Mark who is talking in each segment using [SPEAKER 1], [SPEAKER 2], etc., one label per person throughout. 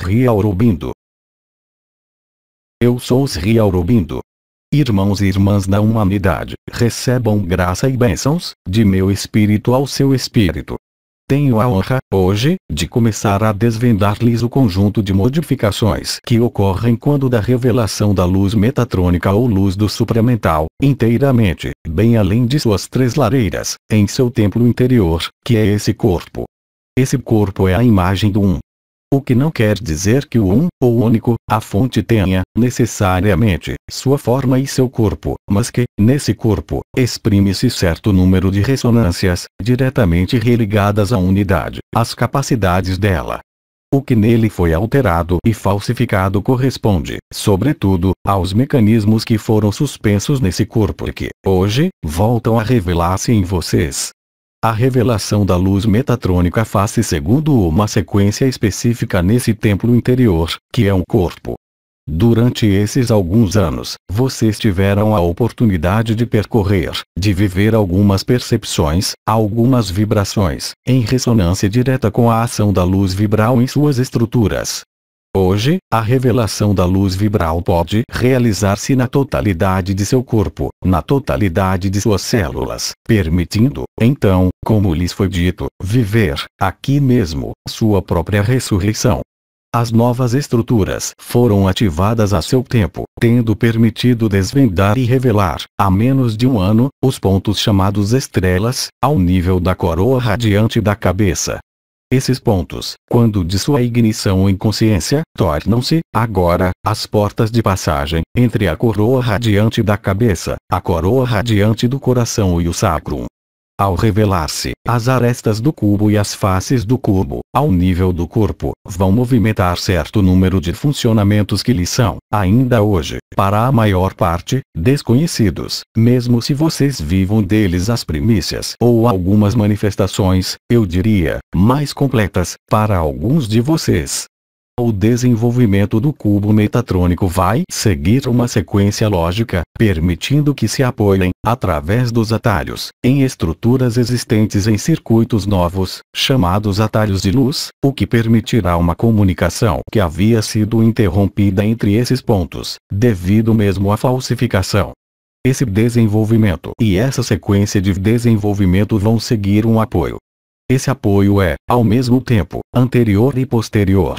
[SPEAKER 1] Sri Aurobindo. Eu sou Sri Aurobindo. Irmãos e irmãs da humanidade, recebam graça e bênçãos, de meu espírito ao seu espírito. Tenho a honra, hoje, de começar a desvendar-lhes o conjunto de modificações que ocorrem quando da revelação da luz metatrônica ou luz do supramental, inteiramente, bem além de suas três lareiras, em seu templo interior, que é esse corpo. Esse corpo é a imagem do Um, o que não quer dizer que o um, ou único, a fonte tenha, necessariamente, sua forma e seu corpo, mas que, nesse corpo, exprime-se certo número de ressonâncias, diretamente religadas à unidade, às capacidades dela. O que nele foi alterado e falsificado corresponde, sobretudo, aos mecanismos que foram suspensos nesse corpo e que, hoje, voltam a revelar-se em vocês. A revelação da luz metatrônica faz-se segundo uma sequência específica nesse templo interior, que é um corpo. Durante esses alguns anos, vocês tiveram a oportunidade de percorrer, de viver algumas percepções, algumas vibrações, em ressonância direta com a ação da luz vibral em suas estruturas. Hoje, a revelação da luz vibral pode realizar-se na totalidade de seu corpo, na totalidade de suas células, permitindo, então, como lhes foi dito, viver, aqui mesmo, sua própria ressurreição. As novas estruturas foram ativadas a seu tempo, tendo permitido desvendar e revelar, há menos de um ano, os pontos chamados estrelas, ao nível da coroa radiante da cabeça, esses pontos, quando de sua ignição em consciência, tornam-se, agora, as portas de passagem, entre a coroa radiante da cabeça, a coroa radiante do coração e o sacrum. Ao revelar-se, as arestas do cubo e as faces do cubo, ao nível do corpo, vão movimentar certo número de funcionamentos que lhe são, ainda hoje, para a maior parte, desconhecidos, mesmo se vocês vivam deles as primícias ou algumas manifestações, eu diria, mais completas, para alguns de vocês. O desenvolvimento do cubo metatrônico vai seguir uma sequência lógica, permitindo que se apoiem, através dos atalhos, em estruturas existentes em circuitos novos, chamados atalhos de luz, o que permitirá uma comunicação que havia sido interrompida entre esses pontos, devido mesmo à falsificação. Esse desenvolvimento e essa sequência de desenvolvimento vão seguir um apoio. Esse apoio é, ao mesmo tempo, anterior e posterior,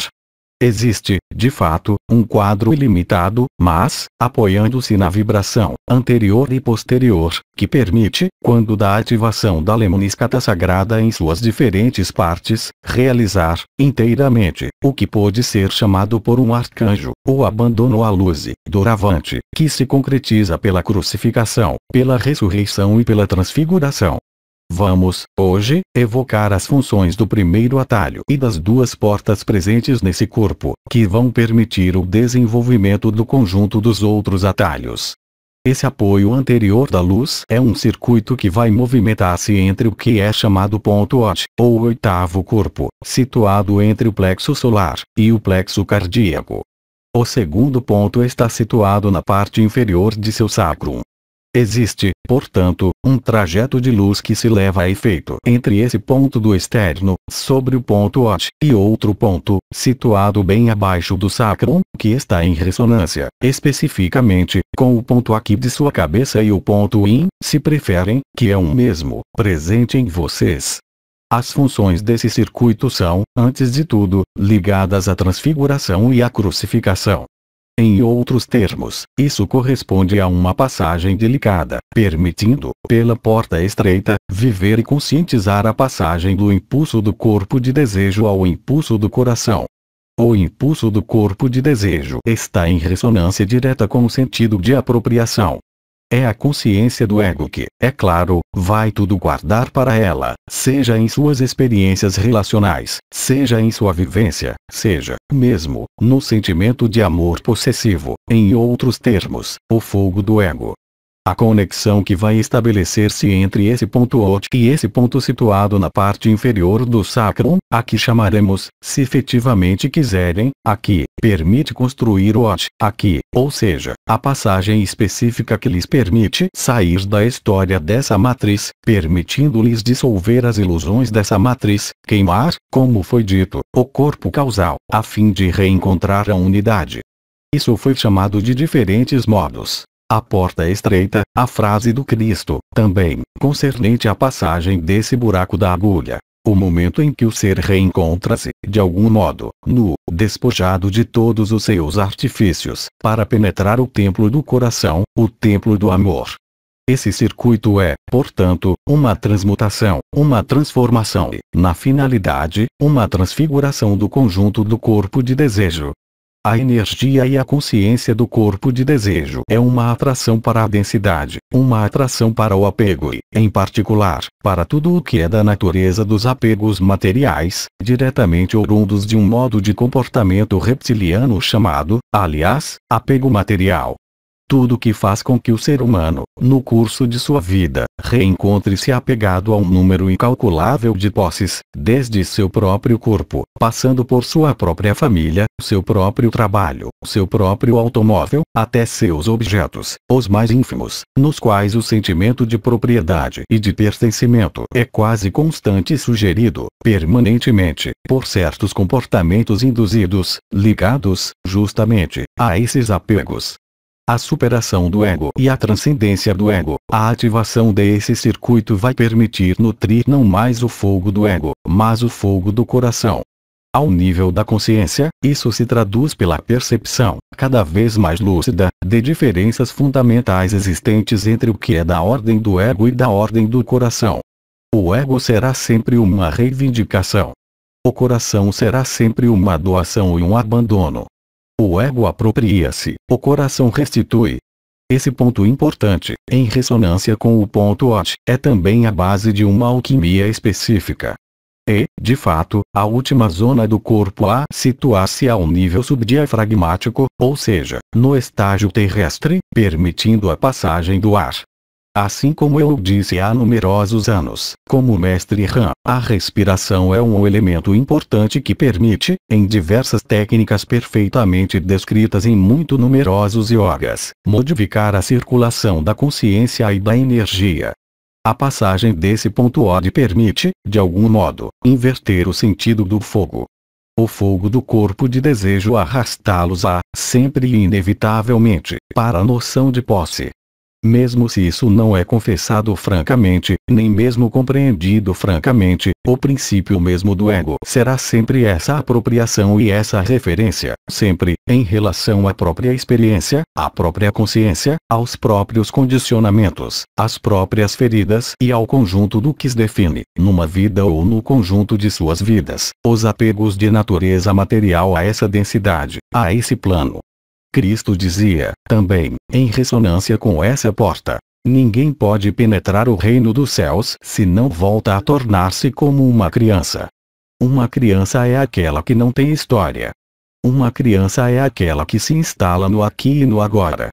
[SPEAKER 1] Existe, de fato, um quadro ilimitado, mas, apoiando-se na vibração anterior e posterior, que permite, quando da ativação da lemniscata sagrada em suas diferentes partes, realizar, inteiramente, o que pode ser chamado por um arcanjo, ou abandono à luz, doravante, que se concretiza pela crucificação, pela ressurreição e pela transfiguração. Vamos, hoje, evocar as funções do primeiro atalho e das duas portas presentes nesse corpo, que vão permitir o desenvolvimento do conjunto dos outros atalhos. Esse apoio anterior da luz é um circuito que vai movimentar-se entre o que é chamado ponto OT, ou oitavo corpo, situado entre o plexo solar, e o plexo cardíaco. O segundo ponto está situado na parte inferior de seu sacrum, Existe, portanto, um trajeto de luz que se leva a efeito entre esse ponto do externo, sobre o ponto OT, e outro ponto, situado bem abaixo do sacrum, que está em ressonância, especificamente, com o ponto aqui de sua cabeça e o ponto in, se preferem, que é um mesmo, presente em vocês. As funções desse circuito são, antes de tudo, ligadas à transfiguração e à crucificação. Em outros termos, isso corresponde a uma passagem delicada, permitindo, pela porta estreita, viver e conscientizar a passagem do impulso do corpo de desejo ao impulso do coração. O impulso do corpo de desejo está em ressonância direta com o sentido de apropriação, é a consciência do ego que, é claro, vai tudo guardar para ela, seja em suas experiências relacionais, seja em sua vivência, seja, mesmo, no sentimento de amor possessivo. Em outros termos, o fogo do ego a conexão que vai estabelecer-se entre esse ponto OT e esse ponto situado na parte inferior do sacrum, a que chamaremos, se efetivamente quiserem, aqui, permite construir o OT, aqui, ou seja, a passagem específica que lhes permite sair da história dessa matriz, permitindo-lhes dissolver as ilusões dessa matriz, queimar, como foi dito, o corpo causal, a fim de reencontrar a unidade. Isso foi chamado de diferentes modos a porta estreita, a frase do Cristo, também, concernente à passagem desse buraco da agulha. O momento em que o ser reencontra-se, de algum modo, nu, despojado de todos os seus artifícios, para penetrar o templo do coração, o templo do amor. Esse circuito é, portanto, uma transmutação, uma transformação e, na finalidade, uma transfiguração do conjunto do corpo de desejo, a energia e a consciência do corpo de desejo é uma atração para a densidade, uma atração para o apego e, em particular, para tudo o que é da natureza dos apegos materiais, diretamente oriundos de um modo de comportamento reptiliano chamado, aliás, apego material tudo que faz com que o ser humano, no curso de sua vida, reencontre-se apegado a um número incalculável de posses, desde seu próprio corpo, passando por sua própria família, seu próprio trabalho, seu próprio automóvel, até seus objetos, os mais ínfimos, nos quais o sentimento de propriedade e de pertencimento é quase constante e sugerido, permanentemente, por certos comportamentos induzidos, ligados, justamente, a esses apegos a superação do ego e a transcendência do ego. A ativação desse circuito vai permitir nutrir não mais o fogo do ego, mas o fogo do coração. Ao nível da consciência, isso se traduz pela percepção, cada vez mais lúcida, de diferenças fundamentais existentes entre o que é da ordem do ego e da ordem do coração. O ego será sempre uma reivindicação. O coração será sempre uma doação e um abandono. O ego apropria-se, o coração restitui. Esse ponto importante, em ressonância com o ponto OT, é também a base de uma alquimia específica. E, de fato, a última zona do corpo A situa-se ao nível subdiafragmático, ou seja, no estágio terrestre, permitindo a passagem do ar Assim como eu disse há numerosos anos, como mestre Ram, a respiração é um elemento importante que permite, em diversas técnicas perfeitamente descritas em muito numerosos yogas, modificar a circulação da consciência e da energia. A passagem desse ponto OD permite, de algum modo, inverter o sentido do fogo. O fogo do corpo de desejo arrastá-los a, sempre e inevitavelmente, para a noção de posse, mesmo se isso não é confessado francamente, nem mesmo compreendido francamente, o princípio mesmo do ego será sempre essa apropriação e essa referência, sempre, em relação à própria experiência, à própria consciência, aos próprios condicionamentos, às próprias feridas e ao conjunto do que se define, numa vida ou no conjunto de suas vidas, os apegos de natureza material a essa densidade, a esse plano, Cristo dizia, também, em ressonância com essa porta. Ninguém pode penetrar o reino dos céus se não volta a tornar-se como uma criança. Uma criança é aquela que não tem história. Uma criança é aquela que se instala no aqui e no agora.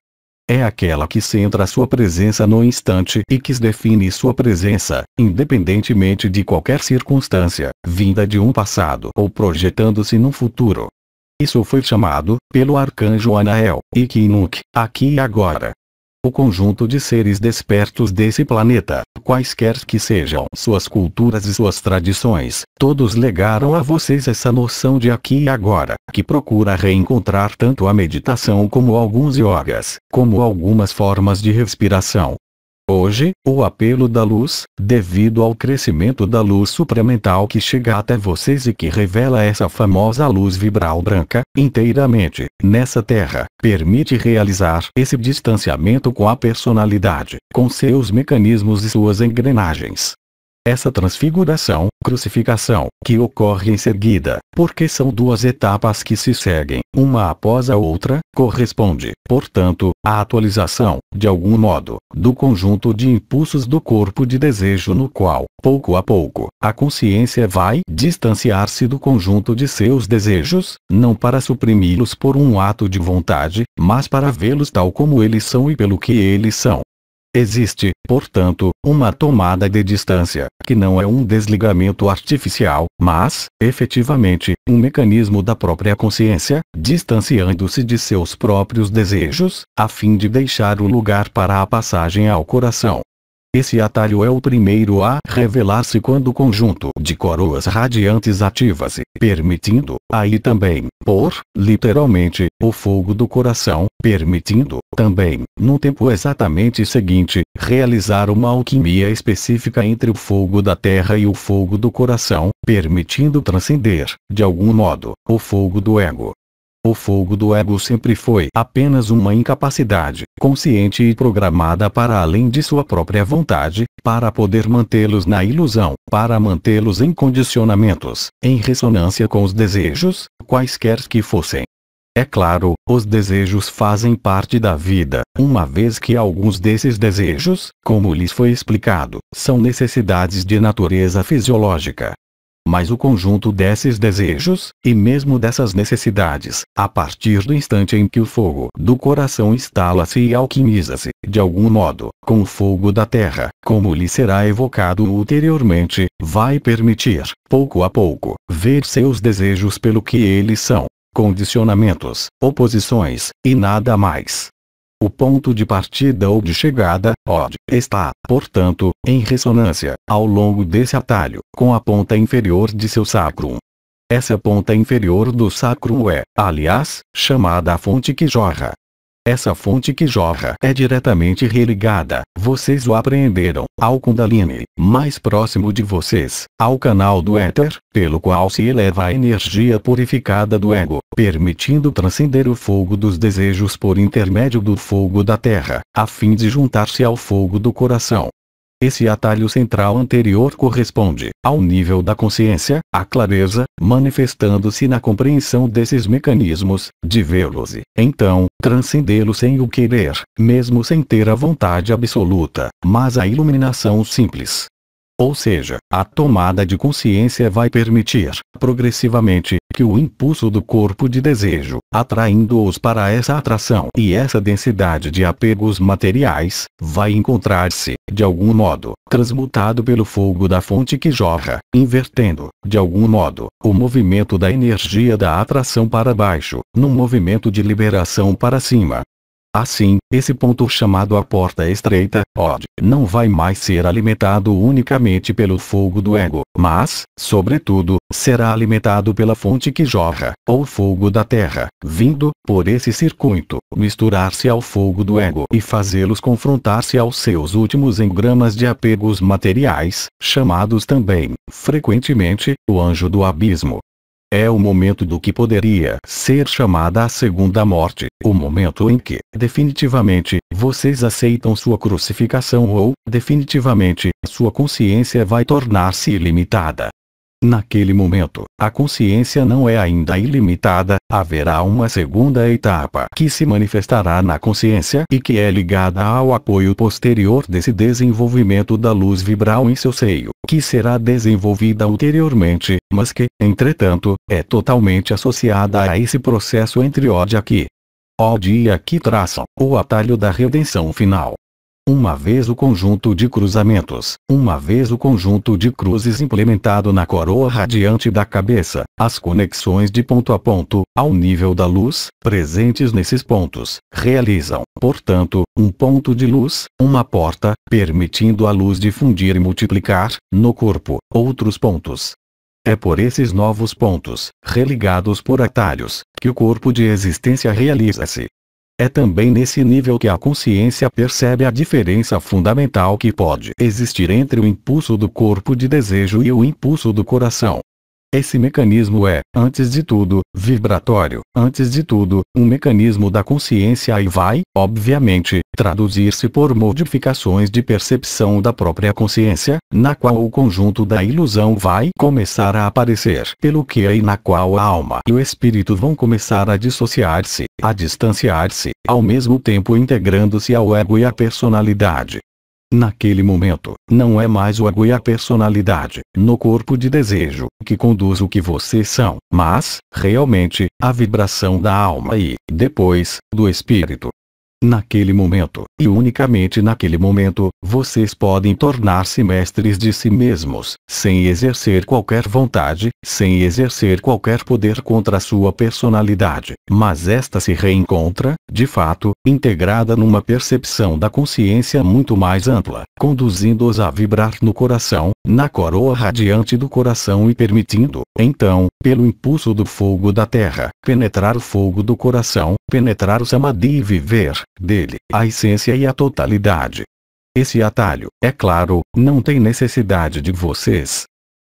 [SPEAKER 1] É aquela que centra sua presença no instante e que define sua presença, independentemente de qualquer circunstância, vinda de um passado ou projetando-se num futuro. Isso foi chamado, pelo arcanjo Anael, e Kinuk, aqui e agora. O conjunto de seres despertos desse planeta, quaisquer que sejam suas culturas e suas tradições, todos legaram a vocês essa noção de aqui e agora, que procura reencontrar tanto a meditação como alguns yogas, como algumas formas de respiração, Hoje, o apelo da luz, devido ao crescimento da luz supramental que chega até vocês e que revela essa famosa luz vibral branca, inteiramente, nessa Terra, permite realizar esse distanciamento com a personalidade, com seus mecanismos e suas engrenagens, essa transfiguração, crucificação, que ocorre em seguida, porque são duas etapas que se seguem, uma após a outra, corresponde, portanto, à atualização, de algum modo, do conjunto de impulsos do corpo de desejo no qual, pouco a pouco, a consciência vai distanciar-se do conjunto de seus desejos, não para suprimi-los por um ato de vontade, mas para vê-los tal como eles são e pelo que eles são. Existe, portanto, uma tomada de distância, que não é um desligamento artificial, mas, efetivamente, um mecanismo da própria consciência, distanciando-se de seus próprios desejos, a fim de deixar o lugar para a passagem ao coração. Esse atalho é o primeiro a revelar-se quando o conjunto de coroas radiantes ativa-se, permitindo, aí também, por, literalmente, o fogo do coração, permitindo, também, no tempo exatamente seguinte, realizar uma alquimia específica entre o fogo da terra e o fogo do coração, permitindo transcender, de algum modo, o fogo do ego, o fogo do ego sempre foi apenas uma incapacidade, consciente e programada para além de sua própria vontade, para poder mantê-los na ilusão, para mantê-los em condicionamentos, em ressonância com os desejos, quaisquer que fossem. É claro, os desejos fazem parte da vida, uma vez que alguns desses desejos, como lhes foi explicado, são necessidades de natureza fisiológica, mas o conjunto desses desejos, e mesmo dessas necessidades, a partir do instante em que o fogo do coração instala-se e alquimiza-se, de algum modo, com o fogo da terra, como lhe será evocado ulteriormente, vai permitir, pouco a pouco, ver seus desejos pelo que eles são, condicionamentos, oposições, e nada mais. O ponto de partida ou de chegada, (OD) está, portanto, em ressonância, ao longo desse atalho, com a ponta inferior de seu sacrum. Essa ponta inferior do sacrum é, aliás, chamada a fonte que jorra, essa fonte que jorra é diretamente religada, vocês o apreenderam, ao Kundalini, mais próximo de vocês, ao canal do éter, pelo qual se eleva a energia purificada do ego, permitindo transcender o fogo dos desejos por intermédio do fogo da terra, a fim de juntar-se ao fogo do coração. Esse atalho central anterior corresponde ao nível da consciência, a clareza, manifestando-se na compreensão desses mecanismos, de vê-los e, então, transcendê-los sem o querer, mesmo sem ter a vontade absoluta, mas a iluminação simples, ou seja, a tomada de consciência vai permitir, progressivamente, que o impulso do corpo de desejo, atraindo-os para essa atração e essa densidade de apegos materiais, vai encontrar-se, de algum modo, transmutado pelo fogo da fonte que jorra, invertendo, de algum modo, o movimento da energia da atração para baixo, num movimento de liberação para cima, Assim, esse ponto chamado a porta estreita, od, não vai mais ser alimentado unicamente pelo fogo do ego, mas, sobretudo, será alimentado pela fonte que jorra, ou fogo da terra, vindo, por esse circuito, misturar-se ao fogo do ego e fazê-los confrontar-se aos seus últimos engramas de apegos materiais, chamados também, frequentemente, o anjo do abismo. É o momento do que poderia ser chamada a segunda morte, o momento em que, definitivamente, vocês aceitam sua crucificação ou, definitivamente, sua consciência vai tornar-se ilimitada. Naquele momento, a consciência não é ainda ilimitada, haverá uma segunda etapa que se manifestará na consciência e que é ligada ao apoio posterior desse desenvolvimento da luz vibral em seu seio, que será desenvolvida ulteriormente, mas que, entretanto, é totalmente associada a esse processo entre ódia que. Ódia que traçam o atalho da redenção final. Uma vez o conjunto de cruzamentos, uma vez o conjunto de cruzes implementado na coroa radiante da cabeça, as conexões de ponto a ponto, ao nível da luz, presentes nesses pontos, realizam, portanto, um ponto de luz, uma porta, permitindo a luz difundir e multiplicar, no corpo, outros pontos. É por esses novos pontos, religados por atalhos, que o corpo de existência realiza-se, é também nesse nível que a consciência percebe a diferença fundamental que pode existir entre o impulso do corpo de desejo e o impulso do coração. Esse mecanismo é, antes de tudo, vibratório, antes de tudo, um mecanismo da consciência e vai, obviamente, traduzir-se por modificações de percepção da própria consciência, na qual o conjunto da ilusão vai começar a aparecer, pelo que é e na qual a alma e o espírito vão começar a dissociar-se, a distanciar-se, ao mesmo tempo integrando-se ao ego e à personalidade. Naquele momento, não é mais o ego e a personalidade, no corpo de desejo, que conduz o que vocês são, mas, realmente, a vibração da alma e, depois, do espírito, Naquele momento, e unicamente naquele momento, vocês podem tornar-se mestres de si mesmos, sem exercer qualquer vontade, sem exercer qualquer poder contra a sua personalidade. Mas esta se reencontra, de fato, integrada numa percepção da consciência muito mais ampla, conduzindo-os a vibrar no coração, na coroa radiante do coração e permitindo, então, pelo impulso do fogo da terra, penetrar o fogo do coração, penetrar o samadhi e viver dele a essência e a totalidade. Esse atalho, é claro, não tem necessidade de vocês.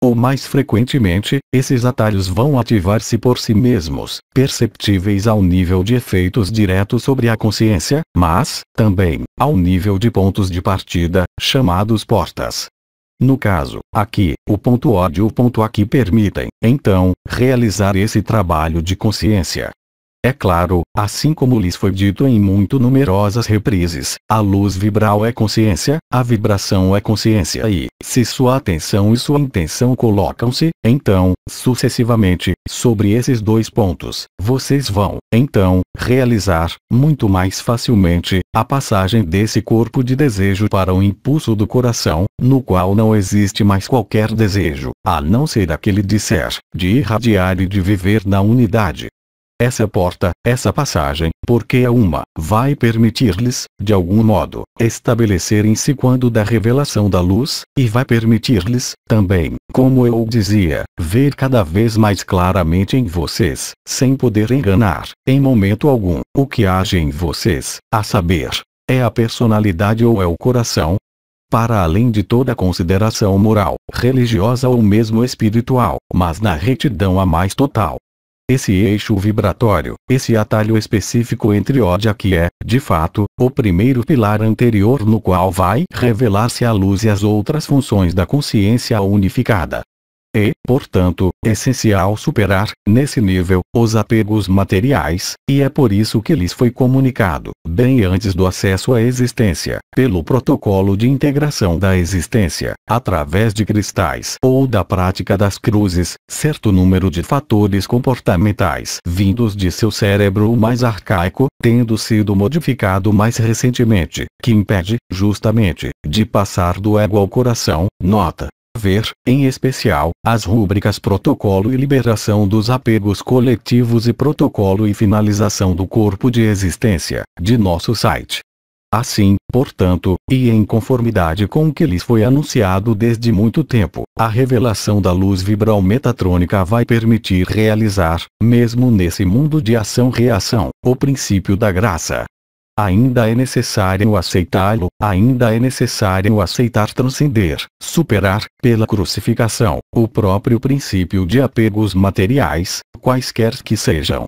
[SPEAKER 1] Ou mais frequentemente, esses atalhos vão ativar-se por si mesmos, perceptíveis ao nível de efeitos diretos sobre a consciência, mas, também, ao nível de pontos de partida, chamados portas. No caso, aqui, o ponto ódio e o ponto aqui permitem, então, realizar esse trabalho de consciência, é claro, assim como lhes foi dito em muito numerosas reprises, a luz vibral é consciência, a vibração é consciência e, se sua atenção e sua intenção colocam-se, então, sucessivamente, sobre esses dois pontos, vocês vão, então, realizar, muito mais facilmente, a passagem desse corpo de desejo para o impulso do coração, no qual não existe mais qualquer desejo, a não ser aquele de ser, de irradiar e de viver na unidade. Essa porta, essa passagem, porque é uma, vai permitir-lhes, de algum modo, estabelecerem-se quando da revelação da luz, e vai permitir-lhes, também, como eu dizia, ver cada vez mais claramente em vocês, sem poder enganar, em momento algum, o que age em vocês, a saber, é a personalidade ou é o coração, para além de toda consideração moral, religiosa ou mesmo espiritual, mas na retidão a mais total, esse eixo vibratório, esse atalho específico entre ódia que é, de fato, o primeiro pilar anterior no qual vai revelar-se a luz e as outras funções da consciência unificada. É, portanto, essencial superar, nesse nível, os apegos materiais, e é por isso que lhes foi comunicado, bem antes do acesso à existência, pelo protocolo de integração da existência, através de cristais ou da prática das cruzes, certo número de fatores comportamentais vindos de seu cérebro mais arcaico, tendo sido modificado mais recentemente, que impede, justamente, de passar do ego ao coração, nota, ver, em especial, as rúbricas Protocolo e Liberação dos Apegos Coletivos e Protocolo e Finalização do Corpo de Existência, de nosso site. Assim, portanto, e em conformidade com o que lhes foi anunciado desde muito tempo, a revelação da luz vibral metatrônica vai permitir realizar, mesmo nesse mundo de ação-reação, o princípio da graça ainda é necessário aceitá-lo, ainda é necessário aceitar transcender, superar, pela crucificação, o próprio princípio de apegos materiais, quaisquer que sejam.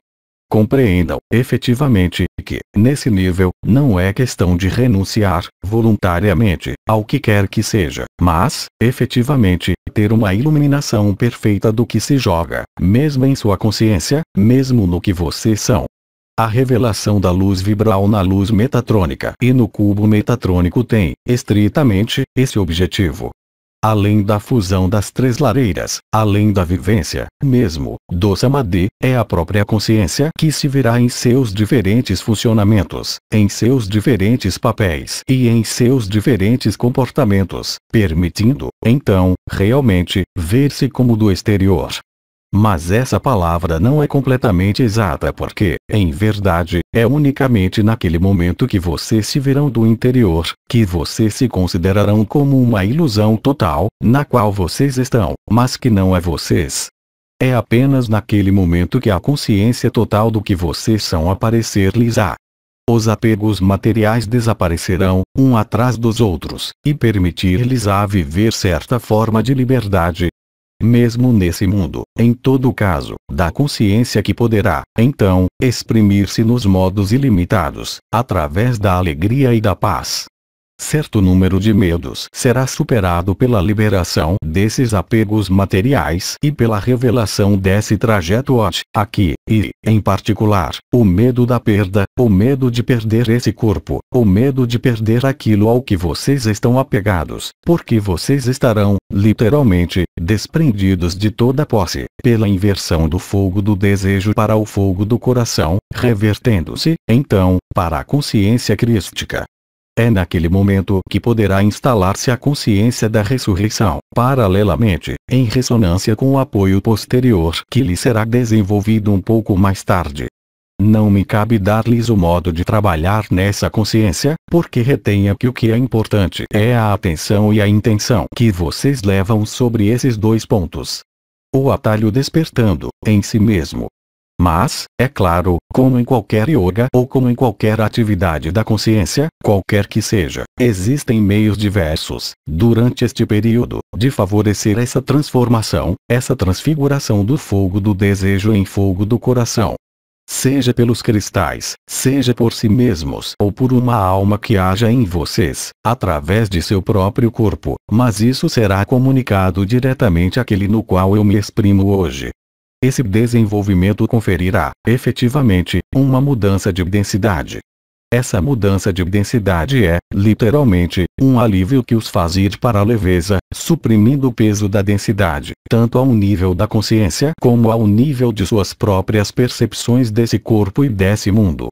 [SPEAKER 1] Compreendam, efetivamente, que, nesse nível, não é questão de renunciar, voluntariamente, ao que quer que seja, mas, efetivamente, ter uma iluminação perfeita do que se joga, mesmo em sua consciência, mesmo no que vocês são, a revelação da luz vibral na luz metatrônica e no cubo metatrônico tem, estritamente, esse objetivo. Além da fusão das três lareiras, além da vivência, mesmo, do Samadhi, é a própria consciência que se verá em seus diferentes funcionamentos, em seus diferentes papéis e em seus diferentes comportamentos, permitindo, então, realmente, ver-se como do exterior, mas essa palavra não é completamente exata porque, em verdade, é unicamente naquele momento que vocês se verão do interior, que vocês se considerarão como uma ilusão total, na qual vocês estão, mas que não é vocês. É apenas naquele momento que a consciência total do que vocês são aparecer-lhes á. Os apegos materiais desaparecerão, um atrás dos outros, e permitir-lhes a viver certa forma de liberdade, mesmo nesse mundo, em todo caso, da consciência que poderá, então, exprimir-se nos modos ilimitados, através da alegria e da paz, Certo número de medos será superado pela liberação desses apegos materiais e pela revelação desse trajeto ad, aqui, e, em particular, o medo da perda, o medo de perder esse corpo, o medo de perder aquilo ao que vocês estão apegados, porque vocês estarão, literalmente, desprendidos de toda posse, pela inversão do fogo do desejo para o fogo do coração, revertendo-se, então, para a consciência crística. É naquele momento que poderá instalar-se a consciência da ressurreição, paralelamente, em ressonância com o apoio posterior que lhe será desenvolvido um pouco mais tarde. Não me cabe dar-lhes o modo de trabalhar nessa consciência, porque retenha que o que é importante é a atenção e a intenção que vocês levam sobre esses dois pontos. O atalho despertando, em si mesmo, mas, é claro, como em qualquer yoga ou como em qualquer atividade da consciência, qualquer que seja, existem meios diversos, durante este período, de favorecer essa transformação, essa transfiguração do fogo do desejo em fogo do coração. Seja pelos cristais, seja por si mesmos ou por uma alma que haja em vocês, através de seu próprio corpo, mas isso será comunicado diretamente àquele no qual eu me exprimo hoje, esse desenvolvimento conferirá, efetivamente, uma mudança de densidade. Essa mudança de densidade é, literalmente, um alívio que os faz ir para a leveza, suprimindo o peso da densidade, tanto ao nível da consciência como ao nível de suas próprias percepções desse corpo e desse mundo.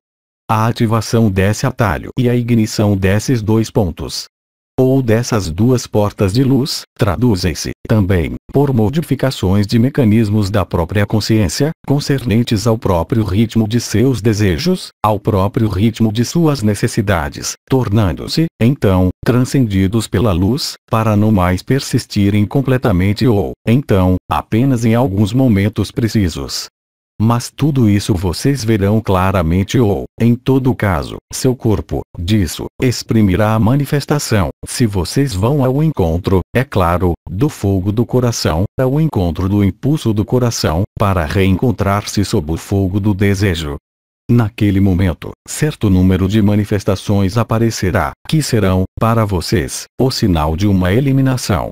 [SPEAKER 1] A ativação desse atalho e a ignição desses dois pontos ou dessas duas portas de luz, traduzem-se, também, por modificações de mecanismos da própria consciência, concernentes ao próprio ritmo de seus desejos, ao próprio ritmo de suas necessidades, tornando-se, então, transcendidos pela luz, para não mais persistirem completamente ou, então, apenas em alguns momentos precisos, mas tudo isso vocês verão claramente ou, em todo caso, seu corpo, disso, exprimirá a manifestação, se vocês vão ao encontro, é claro, do fogo do coração, ao encontro do impulso do coração, para reencontrar-se sob o fogo do desejo. Naquele momento, certo número de manifestações aparecerá, que serão, para vocês, o sinal de uma eliminação,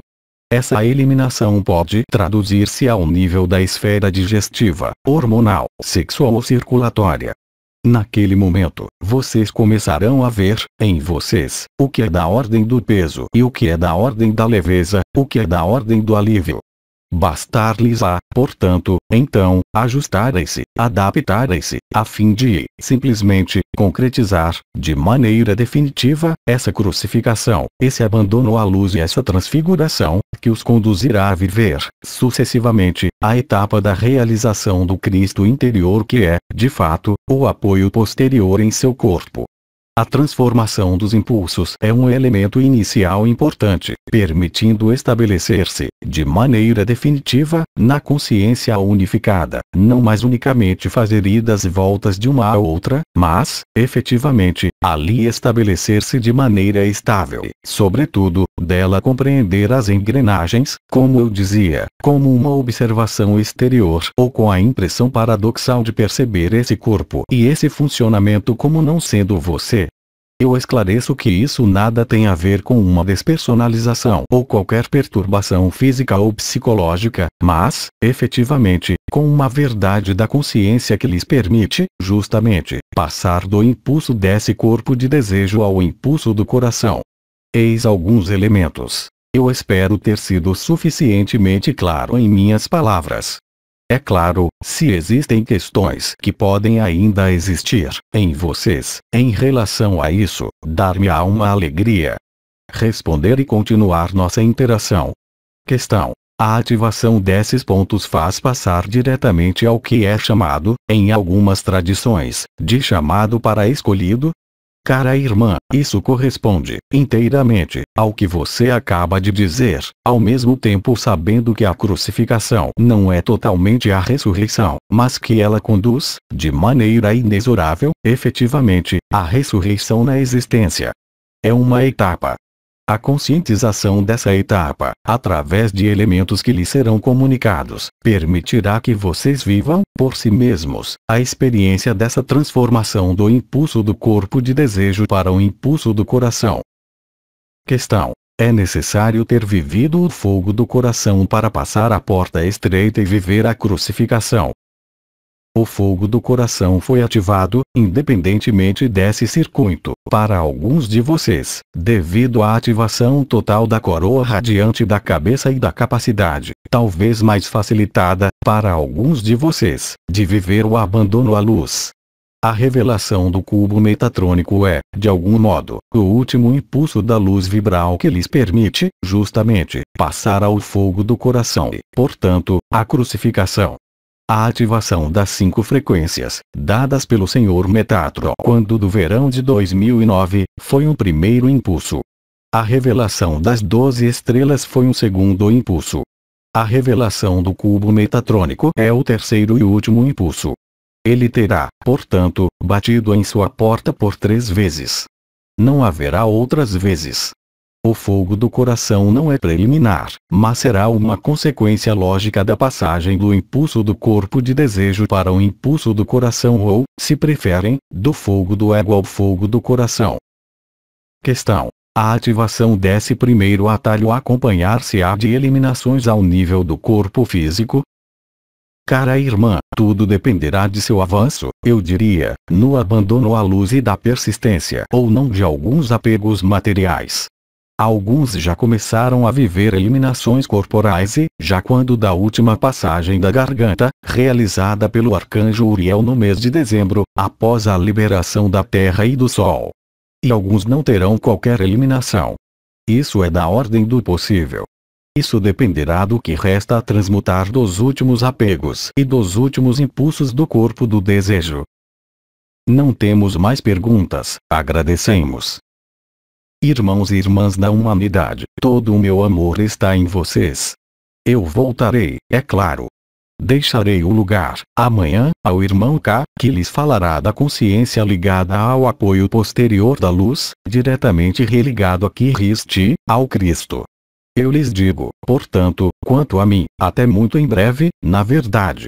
[SPEAKER 1] essa eliminação pode traduzir-se ao nível da esfera digestiva, hormonal, sexual ou circulatória. Naquele momento, vocês começarão a ver, em vocês, o que é da ordem do peso e o que é da ordem da leveza, o que é da ordem do alívio Bastar-lhes-á, portanto, então, ajustarem-se, adaptarem-se, a fim de, simplesmente, concretizar, de maneira definitiva, essa crucificação, esse abandono à luz e essa transfiguração, que os conduzirá a viver, sucessivamente, a etapa da realização do Cristo interior que é, de fato, o apoio posterior em seu corpo, a transformação dos impulsos é um elemento inicial importante, permitindo estabelecer-se, de maneira definitiva, na consciência unificada, não mais unicamente fazer idas e voltas de uma a outra, mas, efetivamente, ali estabelecer-se de maneira estável, sobretudo, dela compreender as engrenagens, como eu dizia, como uma observação exterior ou com a impressão paradoxal de perceber esse corpo e esse funcionamento como não sendo você, eu esclareço que isso nada tem a ver com uma despersonalização ou qualquer perturbação física ou psicológica, mas, efetivamente, com uma verdade da consciência que lhes permite, justamente, passar do impulso desse corpo de desejo ao impulso do coração. Eis alguns elementos. Eu espero ter sido suficientemente claro em minhas palavras. É claro, se existem questões que podem ainda existir em vocês, em relação a isso, dar-me-á uma alegria. Responder e continuar nossa interação. Questão. A ativação desses pontos faz passar diretamente ao que é chamado, em algumas tradições, de chamado para escolhido, Cara irmã, isso corresponde, inteiramente, ao que você acaba de dizer, ao mesmo tempo sabendo que a crucificação não é totalmente a ressurreição, mas que ela conduz, de maneira inexorável, efetivamente, à ressurreição na existência. É uma etapa, a conscientização dessa etapa, através de elementos que lhe serão comunicados, permitirá que vocês vivam, por si mesmos, a experiência dessa transformação do impulso do corpo de desejo para o impulso do coração. Questão. É necessário ter vivido o fogo do coração para passar a porta estreita e viver a crucificação o fogo do coração foi ativado, independentemente desse circuito. Para alguns de vocês, devido à ativação total da coroa radiante da cabeça e da capacidade, talvez mais facilitada, para alguns de vocês, de viver o abandono à luz. A revelação do cubo metatrônico é, de algum modo, o último impulso da luz vibral que lhes permite, justamente, passar ao fogo do coração e, portanto, à crucificação a ativação das cinco frequências, dadas pelo Senhor Metatron quando do verão de 2009, foi um primeiro impulso. A revelação das doze estrelas foi um segundo impulso. A revelação do cubo metatrônico é o terceiro e último impulso. Ele terá, portanto, batido em sua porta por três vezes. Não haverá outras vezes. O fogo do coração não é preliminar, mas será uma consequência lógica da passagem do impulso do corpo de desejo para o impulso do coração ou, se preferem, do fogo do ego ao fogo do coração. Questão. A ativação desse primeiro atalho acompanhar-se-á de eliminações ao nível do corpo físico? Cara irmã, tudo dependerá de seu avanço, eu diria, no abandono à luz e da persistência ou não de alguns apegos materiais. Alguns já começaram a viver eliminações corporais e, já quando da última passagem da garganta, realizada pelo arcanjo Uriel no mês de dezembro, após a liberação da Terra e do Sol. E alguns não terão qualquer eliminação. Isso é da ordem do possível. Isso dependerá do que resta a transmutar dos últimos apegos e dos últimos impulsos do corpo do desejo. Não temos mais perguntas, agradecemos. Irmãos e irmãs da humanidade, todo o meu amor está em vocês. Eu voltarei, é claro. Deixarei o lugar, amanhã, ao irmão K, que lhes falará da consciência ligada ao apoio posterior da luz, diretamente religado a Christi, ao Cristo. Eu lhes digo, portanto, quanto a mim, até muito em breve, na verdade,